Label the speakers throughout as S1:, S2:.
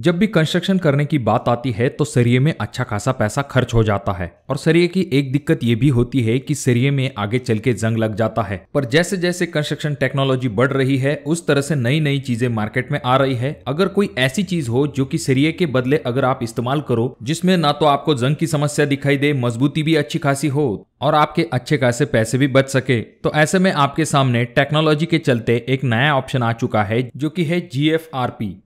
S1: जब भी कंस्ट्रक्शन करने की बात आती है तो सरिये में अच्छा खासा पैसा खर्च हो जाता है और सरिये की एक दिक्कत ये भी होती है कि सरिये में आगे चल के जंग लग जाता है पर जैसे जैसे कंस्ट्रक्शन टेक्नोलॉजी बढ़ रही है उस तरह से नई नई चीजें मार्केट में आ रही है अगर कोई ऐसी चीज हो जो की सरिये के बदले अगर आप इस्तेमाल करो जिसमें ना तो आपको जंग की समस्या दिखाई दे मजबूती भी अच्छी खासी हो और आपके अच्छे खासे पैसे भी बच सके तो ऐसे में आपके सामने टेक्नोलॉजी के चलते एक नया ऑप्शन आ चुका है जो कि है जी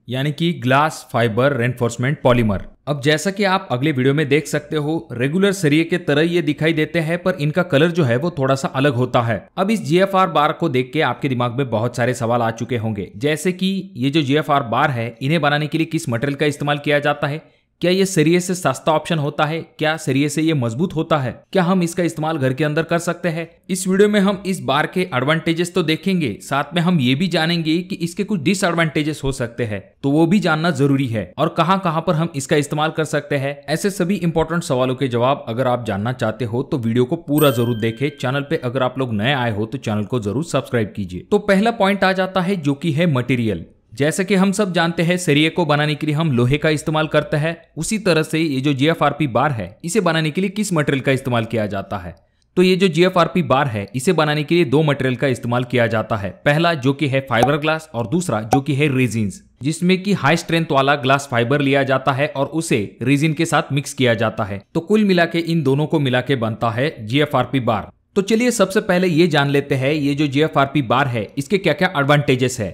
S1: यानी कि ग्लास फाइबर रेनफोर्समेंट पॉलीमर अब जैसा कि आप अगले वीडियो में देख सकते हो रेगुलर सरिये के तरह ये दिखाई देते हैं पर इनका कलर जो है वो थोड़ा सा अलग होता है अब इस जी बार को देख के आपके दिमाग में बहुत सारे सवाल आ चुके होंगे जैसे कि ये जो जी बार है इन्हें बनाने के लिए किस मटेरियल का इस्तेमाल किया जाता है क्या ये सरिये से सस्ता ऑप्शन होता है क्या सरिये से ये मजबूत होता है क्या हम इसका इस्तेमाल घर के अंदर कर सकते हैं इस वीडियो में हम इस बार के एडवांटेजेस तो देखेंगे साथ में हम ये भी जानेंगे कि इसके कुछ डिसएडवांटेजेस हो सकते हैं तो वो भी जानना जरूरी है और कहाँ कहां पर हम इसका इस्तेमाल कर सकते हैं ऐसे सभी इंपॉर्टेंट सवालों के जवाब अगर आप जानना चाहते हो तो वीडियो को पूरा जरूर देखे चैनल पे अगर आप लोग नए आए हो तो चैनल को जरूर सब्सक्राइब कीजिए तो पहला पॉइंट आ जाता है जो की है मटेरियल जैसे कि हम सब जानते हैं सरिये को बनाने के लिए हम लोहे का इस्तेमाल करते हैं उसी तरह से ये जो जीएफआरपी बार है इसे बनाने के लिए किस मटेरियल का इस्तेमाल किया जाता है तो ये जो जीएफआरपी बार है इसे बनाने के लिए दो मटेरियल का इस्तेमाल किया जाता है पहला जो कि है फाइबर ग्लास और दूसरा जो कि है रेजिन्स जिसमें कि हाई स्ट्रेंथ वाला ग्लास फाइबर लिया जाता है और उसे रेजिन के साथ मिक्स किया जाता है तो कुल मिला के इन दोनों को मिला के बनता है जीएफआरपी बार तो चलिए सबसे पहले ये जान लेते हैं ये जो जीएफआरपी बार है इसके क्या क्या एडवांटेजेस है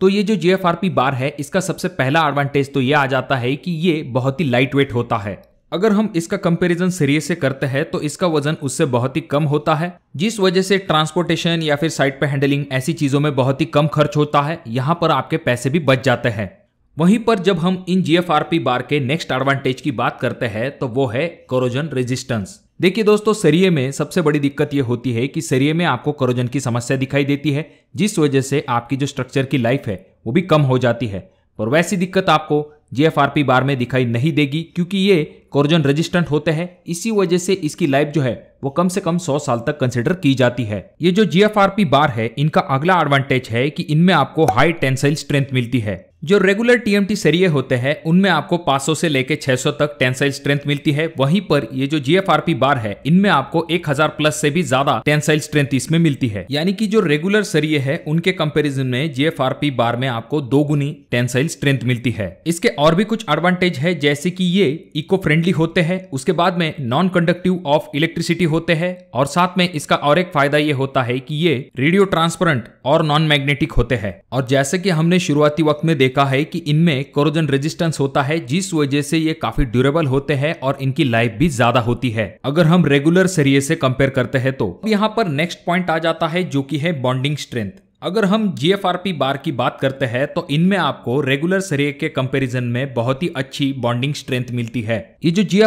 S1: तो ये जो जे बार है इसका सबसे पहला एडवांटेज तो ये आ जाता है कि ये बहुत ही लाइट वेट होता है अगर हम इसका कंपैरिजन सीरीज से करते हैं तो इसका वजन उससे बहुत ही कम होता है जिस वजह से ट्रांसपोर्टेशन या फिर साइट पे हैंडलिंग ऐसी चीजों में बहुत ही कम खर्च होता है यहाँ पर आपके पैसे भी बच जाते हैं वहीं पर जब हम इन जी बार के नेक्स्ट एडवांटेज की बात करते हैं तो वो है कोरोजन रेजिस्टेंस देखिए दोस्तों सरिये में सबसे बड़ी दिक्कत यह होती है कि सरिये में आपको करोजन की समस्या दिखाई देती है जिस वजह से आपकी जो स्ट्रक्चर की लाइफ है वो भी कम हो जाती है और वैसी दिक्कत आपको जीएफआरपी बार में दिखाई नहीं देगी क्योंकि ये कोरोजन रेजिस्टेंट होते हैं इसी वजह से इसकी लाइफ जो है वो कम से कम 100 साल तक कंसिडर की जाती है ये जो जीएफआरपी बार है इनका अगला एडवांटेज है कि इनमें आपको हाई टेंसाइल स्ट्रेंथ मिलती है जो रेगुलर टीएमटी सरिये होते हैं उनमें आपको 500 से लेके 600 तक टेंसाइल स्ट्रेंथ मिलती है वहीं पर ये जो जीएफआरपी बार है इनमें आपको 1000 प्लस से भी ज्यादा टेंसाइल स्ट्रेंथ इसमें मिलती है यानी कि जो रेगुलर सरिये है उनके कंपेरिजन में जीएफआरपी बार में आपको दो गुनी टेंसाइल स्ट्रेंथ मिलती है इसके और भी कुछ एडवांटेज है जैसे की ये इको फ्रेंडली होते हैं उसके बाद में नॉन कंडक्टिव ऑफ इलेक्ट्रिसिटी होते हैं और साथ में इसका और एक फायदा ये होता है की ये रेडियो ट्रांसपरेंट और नॉन मैग्नेटिक होते हैं और जैसे की हमने शुरुआती वक्त में देखा देखा है कि इनमें कोरोजन रेजिस्टेंस होता है जिस वजह से ये काफी ड्यूरेबल होते हैं और इनकी लाइफ भी ज्यादा होती है अगर हम रेगुलर सरिये से कंपेयर करते हैं तो यहाँ पर नेक्स्ट पॉइंट आ जाता है जो की है बॉन्डिंग स्ट्रेंथ अगर हम जी बार की बात करते हैं तो इनमें आपको रेगुलर सरिये के कंपैरिजन में बहुत ही अच्छी बॉन्डिंग स्ट्रेंथ मिलती है ये जो जी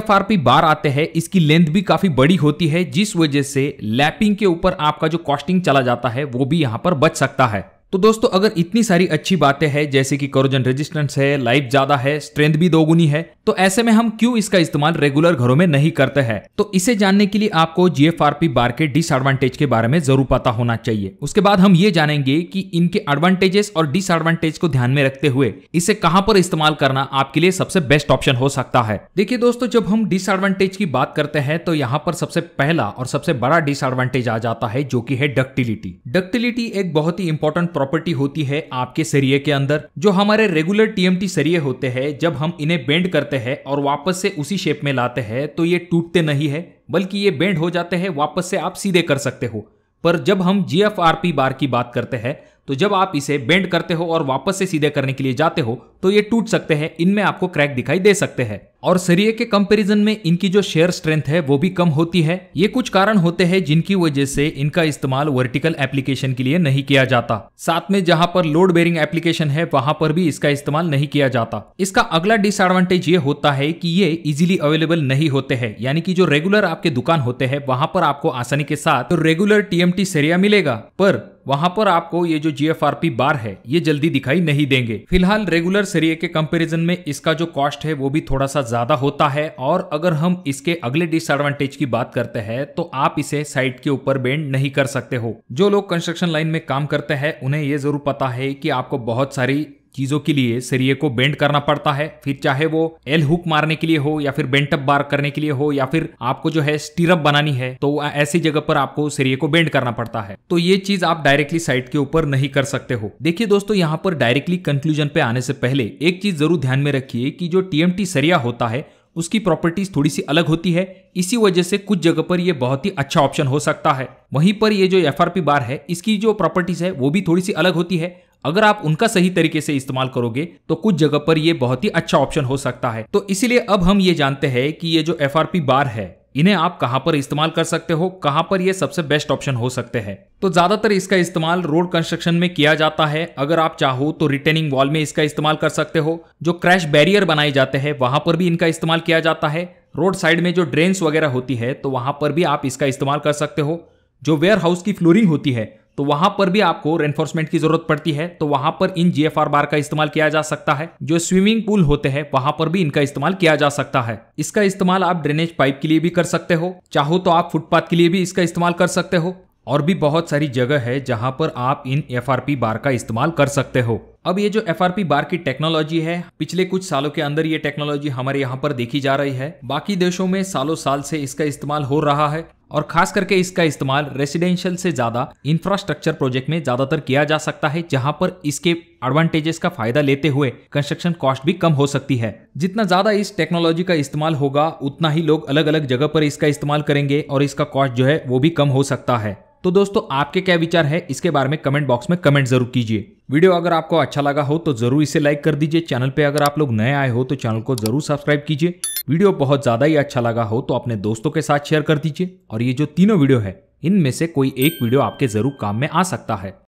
S1: बार आते हैं इसकी लेंथ भी काफी बड़ी होती है जिस वजह से लैपिंग के ऊपर आपका जो कॉस्टिंग चला जाता है वो भी यहाँ पर बच सकता है तो दोस्तों अगर इतनी सारी अच्छी बातें हैं जैसे कि कोरोजन रेजिस्टेंस है लाइफ ज़्यादा है स्ट्रेंथ भी दोगुनी है तो ऐसे में हम क्यों इसका इस्तेमाल रेगुलर घरों में नहीं करते हैं तो इसे जानने के लिए आपको जीएफआरपी बार के डिसएडवांटेज के बारे में जरूर पता होना चाहिए उसके बाद हम ये जानेंगे कि इनके एडवांटेजेस और डिसएडवांटेज को ध्यान में रखते हुए इसे कहां पर इस्तेमाल करना आपके लिए सबसे बेस्ट ऑप्शन हो सकता है देखिए दोस्तों जब हम डिसएडवांटेज की बात करते हैं तो यहाँ पर सबसे पहला और सबसे बड़ा डिसएडवांटेज आ जाता है जो की है डक्टिलिटी डक्टिलिटी एक बहुत ही इंपॉर्टेंट प्रॉपर्टी होती है आपके सरिये के अंदर जो हमारे रेगुलर टीएमटी सरिये होते हैं जब हम इन्हें बेंड करते हैं और वापस से उसी शेप में लाते हैं तो ये टूटते नहीं है बल्कि ये बेंड हो जाते हैं वापस से आप सीधे कर सकते हो पर जब हम जी बार की बात करते हैं तो जब आप इसे बेंड करते हो और वापस से सीधे करने के लिए जाते हो तो ये टूट सकते हैं इनमें आपको क्रैक दिखाई दे सकते हैं और सरिये के कंपैरिजन में इनकी जो शेयर स्ट्रेंथ है वो भी कम होती है ये कुछ कारण होते हैं जिनकी वजह से इनका इस्तेमाल वर्टिकल एप्लीकेशन के लिए नहीं किया जाता साथ में जहां पर लोड बेरिंग एप्लीकेशन है वहां पर भी इसका इस्तेमाल नहीं किया जाता इसका अगला डिसएडवांटेज ये होता है कि ये इजिली अवेलेबल नहीं होते हैं यानी कि जो रेगुलर आपके दुकान होते हैं वहां पर आपको आसानी के साथ तो रेगुलर टीएमटी सरिया मिलेगा पर वहां पर आपको ये जो जीएफआरपी बार है ये जल्दी दिखाई नहीं देंगे फिलहाल रेगुलर सरिये के कंपैरिजन में इसका जो कॉस्ट है वो भी थोड़ा सा ज़्यादा होता है और अगर हम इसके अगले डिसएडवांटेज की बात करते हैं तो आप इसे साइट के ऊपर बेंड नहीं कर सकते हो जो लोग कंस्ट्रक्शन लाइन में काम करते हैं उन्हें ये जरूर पता है कि आपको बहुत सारी चीजों के लिए सरिये को बेंड करना पड़ता है फिर चाहे वो एल हुक मारने के लिए हो या फिर बेंटअप बार करने के लिए हो या फिर आपको जो है स्टीरअप बनानी है तो ऐसी जगह पर आपको सरिये को बेंड करना पड़ता है तो ये चीज आप डायरेक्टली साइट के ऊपर नहीं कर सकते हो देखिए दोस्तों यहाँ पर डायरेक्टली कंक्लूजन पे आने से पहले एक चीज जरूर ध्यान में रखिए कि जो टीएमटी सरिया होता है उसकी प्रॉपर्टीज थोड़ी सी अलग होती है इसी वजह से कुछ जगह पर यह बहुत ही अच्छा ऑप्शन हो सकता है वहीं पर ये जो एफ बार है इसकी जो प्रॉपर्टीज है वो भी थोड़ी सी अलग होती है अगर आप उनका सही तरीके से इस्तेमाल करोगे तो कुछ जगह पर यह बहुत ही अच्छा ऑप्शन हो सकता है तो इसीलिए अब हम ये जानते हैं कि ये जो एफ बार है इन्हें आप कहां पर इस्तेमाल कर सकते हो कहां पर ये सबसे बेस्ट ऑप्शन हो सकते हैं तो ज्यादातर इसका इस्तेमाल रोड कंस्ट्रक्शन में किया जाता है अगर आप चाहो तो रिटर्निंग वॉल में इसका इस्तेमाल कर सकते हो जो क्रैश बैरियर बनाए जाते हैं वहां पर भी इनका इस्तेमाल किया जाता है रोड साइड में जो ड्रेन्स वगैरह होती है तो वहां पर भी आप इसका इस्तेमाल कर सकते हो जो वेयर हाउस की फ्लोरिंग होती है तो वहां पर भी आपको रेनफोर्समेंट की जरूरत पड़ती है तो वहां पर इन जी बार का इस्तेमाल किया जा सकता है जो स्विमिंग पूल होते हैं वहां पर भी इनका इस्तेमाल किया जा सकता है इसका इस्तेमाल आप ड्रेनेज पाइप के लिए भी कर सकते हो चाहो तो आप फुटपाथ के लिए भी इसका इस्तेमाल कर सकते हो और भी बहुत सारी जगह है जहां पर आप इन एफ बार का इस्तेमाल कर सकते हो अब ये जो एफ बार की टेक्नोलॉजी है पिछले कुछ सालों के अंदर ये टेक्नोलॉजी हमारे यहाँ पर देखी जा रही है बाकी देशों में सालों साल से इसका इस्तेमाल हो रहा है और खास करके इसका इस्तेमाल रेसिडेंशियल से ज्यादा इंफ्रास्ट्रक्चर प्रोजेक्ट में ज्यादातर किया जा सकता है जहां पर इसके एडवांटेजेस का फायदा लेते हुए कंस्ट्रक्शन कॉस्ट भी कम हो सकती है जितना ज्यादा इस टेक्नोलॉजी का इस्तेमाल होगा उतना ही लोग अलग अलग जगह पर इसका इस्तेमाल करेंगे और इसका कॉस्ट जो है वो भी कम हो सकता है तो दोस्तों आपके क्या विचार है इसके बारे में कमेंट बॉक्स में कमेंट जरूर कीजिए वीडियो अगर आपको अच्छा लगा हो तो जरूर इसे लाइक कर दीजिए चैनल पे अगर आप लोग नए आए हो तो चैनल को जरूर सब्सक्राइब कीजिए वीडियो बहुत ज्यादा ही अच्छा लगा हो तो अपने दोस्तों के साथ शेयर कर दीजिए और ये जो तीनों वीडियो है इनमें से कोई एक वीडियो आपके जरूर काम में आ सकता है